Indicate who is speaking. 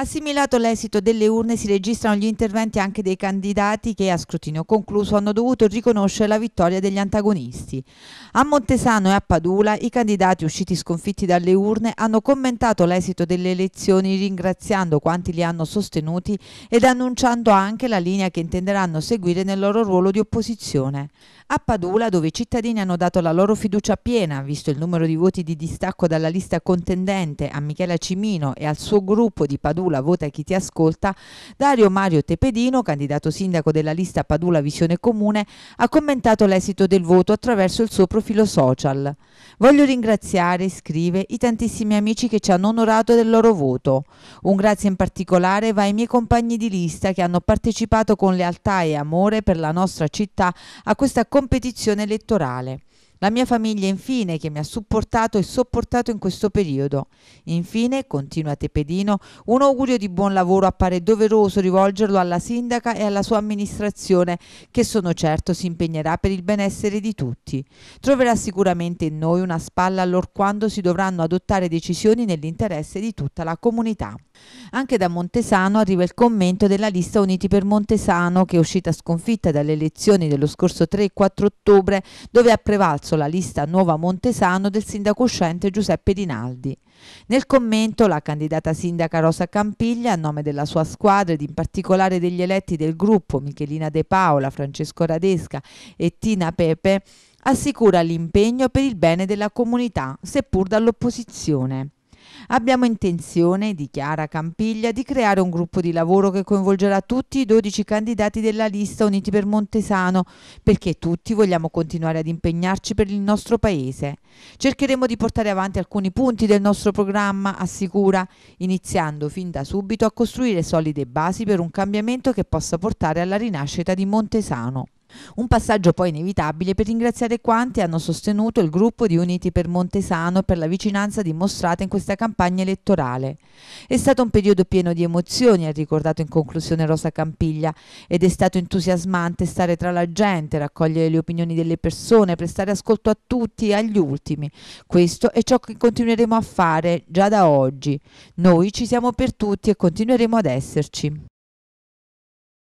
Speaker 1: Assimilato l'esito delle urne si registrano gli interventi anche dei candidati che a scrutinio concluso hanno dovuto riconoscere la vittoria degli antagonisti. A Montesano e a Padula i candidati usciti sconfitti dalle urne hanno commentato l'esito delle elezioni ringraziando quanti li hanno sostenuti ed annunciando anche la linea che intenderanno seguire nel loro ruolo di opposizione. A Padula, dove i cittadini hanno dato la loro fiducia piena, visto il numero di voti di distacco dalla lista contendente a Michela Cimino e al suo gruppo di Padula Vota chi ti ascolta, Dario Mario Tepedino, candidato sindaco della lista Padula Visione Comune, ha commentato l'esito del voto attraverso il suo profilo social. Voglio ringraziare, scrive, i tantissimi amici che ci hanno onorato del loro voto. Un grazie in particolare va ai miei compagni di lista che hanno partecipato con lealtà e amore per la nostra città a questa conferenza competizione elettorale. La mia famiglia infine che mi ha supportato e sopportato in questo periodo. Infine, continua Tepedino, un augurio di buon lavoro appare doveroso rivolgerlo alla sindaca e alla sua amministrazione che sono certo si impegnerà per il benessere di tutti. Troverà sicuramente in noi una spalla allorquando si dovranno adottare decisioni nell'interesse di tutta la comunità. Anche da Montesano arriva il commento della lista Uniti per Montesano che è uscita sconfitta dalle elezioni dello scorso 3 e 4 ottobre dove ha prevalso verso la lista Nuova Montesano del sindaco uscente Giuseppe Dinaldi. Nel commento la candidata sindaca Rosa Campiglia, a nome della sua squadra ed in particolare degli eletti del gruppo Michelina De Paola, Francesco Radesca e Tina Pepe, assicura l'impegno per il bene della comunità, seppur dall'opposizione. Abbiamo intenzione, dichiara Campiglia, di creare un gruppo di lavoro che coinvolgerà tutti i 12 candidati della lista Uniti per Montesano, perché tutti vogliamo continuare ad impegnarci per il nostro Paese. Cercheremo di portare avanti alcuni punti del nostro programma, assicura, iniziando fin da subito a costruire solide basi per un cambiamento che possa portare alla rinascita di Montesano. Un passaggio poi inevitabile per ringraziare quanti hanno sostenuto il gruppo di Uniti per Montesano per la vicinanza dimostrata in questa campagna elettorale. È stato un periodo pieno di emozioni, ha ricordato in conclusione Rosa Campiglia, ed è stato entusiasmante stare tra la gente, raccogliere le opinioni delle persone, prestare ascolto a tutti e agli ultimi. Questo è ciò che continueremo a fare già da oggi. Noi ci siamo per tutti e continueremo ad esserci.